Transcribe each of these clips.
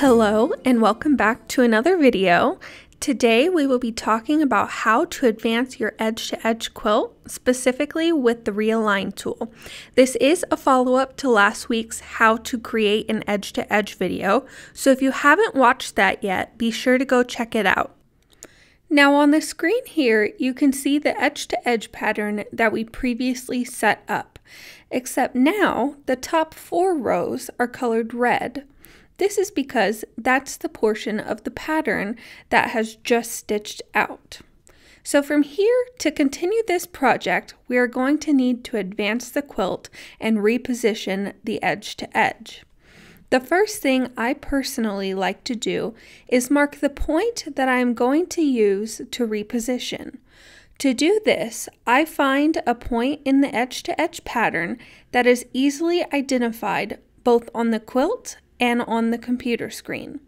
Hello and welcome back to another video. Today we will be talking about how to advance your edge-to-edge -edge quilt, specifically with the Realign tool. This is a follow-up to last week's how to create an edge to -edge video, so if you haven't watched that yet, be sure to go check it out. Now on the screen here, you can see the edge-to-edge -edge pattern that we previously set up, except now the top four rows are colored red, this is because that's the portion of the pattern that has just stitched out. So from here, to continue this project, we are going to need to advance the quilt and reposition the edge to edge. The first thing I personally like to do is mark the point that I am going to use to reposition. To do this, I find a point in the edge to edge pattern that is easily identified both on the quilt and on the computer screen.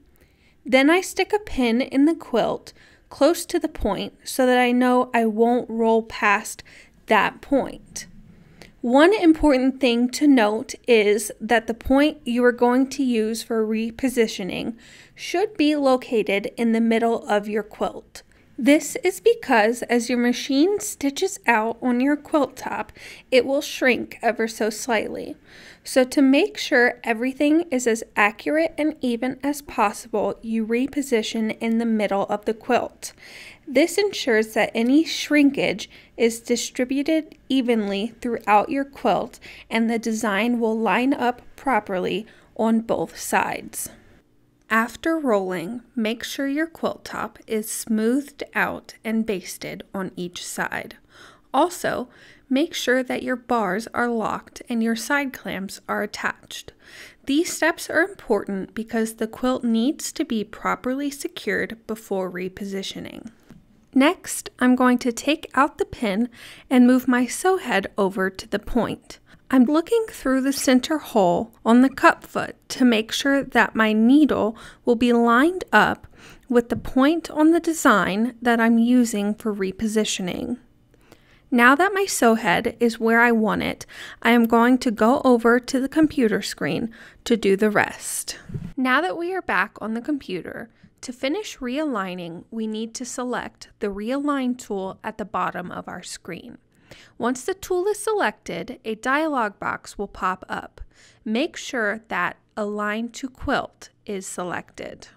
Then I stick a pin in the quilt close to the point so that I know I won't roll past that point. One important thing to note is that the point you are going to use for repositioning should be located in the middle of your quilt. This is because as your machine stitches out on your quilt top, it will shrink ever so slightly. So to make sure everything is as accurate and even as possible, you reposition in the middle of the quilt. This ensures that any shrinkage is distributed evenly throughout your quilt and the design will line up properly on both sides. After rolling, make sure your quilt top is smoothed out and basted on each side. Also, make sure that your bars are locked and your side clamps are attached. These steps are important because the quilt needs to be properly secured before repositioning. Next, I'm going to take out the pin and move my sew head over to the point. I'm looking through the center hole on the cup foot to make sure that my needle will be lined up with the point on the design that I'm using for repositioning. Now that my sew head is where I want it, I am going to go over to the computer screen to do the rest. Now that we are back on the computer, to finish realigning, we need to select the Realign tool at the bottom of our screen. Once the tool is selected, a dialog box will pop up. Make sure that Align to Quilt is selected.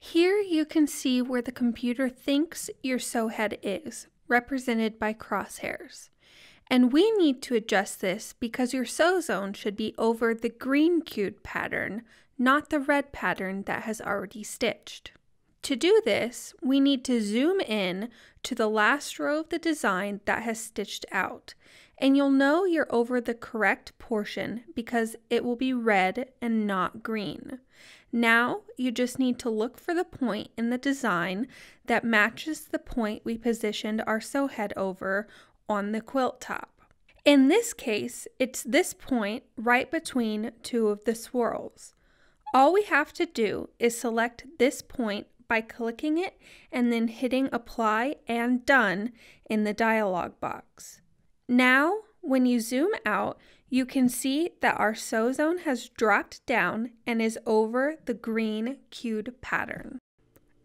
Here you can see where the computer thinks your head is, represented by crosshairs. And we need to adjust this because your sew zone should be over the green cued pattern, not the red pattern that has already stitched. To do this, we need to zoom in to the last row of the design that has stitched out, and you'll know you're over the correct portion because it will be red and not green. Now, you just need to look for the point in the design that matches the point we positioned our sew head over on the quilt top. In this case, it's this point right between two of the swirls. All we have to do is select this point by clicking it and then hitting apply and done in the dialog box. Now, when you zoom out, you can see that our sew zone has dropped down and is over the green cued pattern.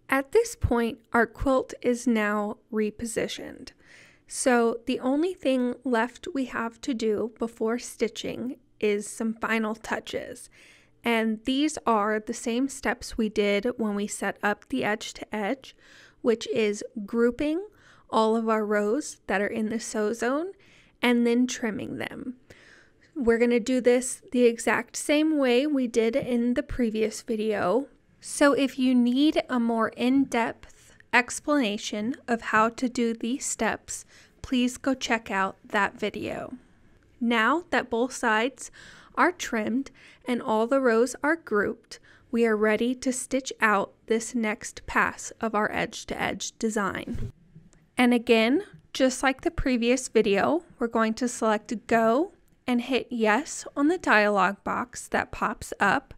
At this point, our quilt is now repositioned. So the only thing left we have to do before stitching is some final touches. And these are the same steps we did when we set up the edge to edge, which is grouping all of our rows that are in the sew zone and then trimming them. We're going to do this the exact same way we did in the previous video. So if you need a more in-depth explanation of how to do these steps, please go check out that video. Now that both sides are trimmed and all the rows are grouped, we are ready to stitch out this next pass of our edge-to-edge -edge design. And again, just like the previous video, we're going to select Go and hit Yes on the dialog box that pops up.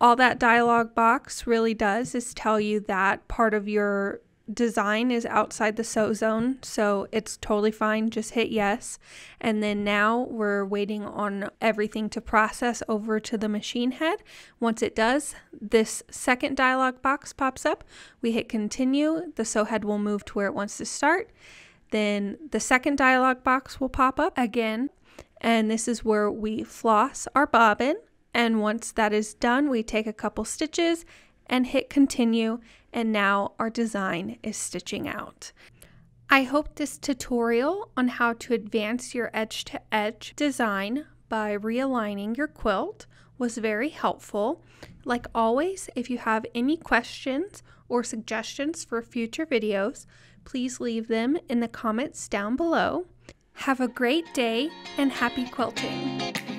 All that dialog box really does is tell you that part of your design is outside the sew zone, so it's totally fine. Just hit yes. And then now we're waiting on everything to process over to the machine head. Once it does, this second dialog box pops up. We hit continue. The sew head will move to where it wants to start. Then the second dialog box will pop up again. And this is where we floss our bobbin. And once that is done, we take a couple stitches and hit continue and now our design is stitching out. I hope this tutorial on how to advance your edge to edge design by realigning your quilt was very helpful. Like always, if you have any questions or suggestions for future videos, please leave them in the comments down below. Have a great day and happy quilting!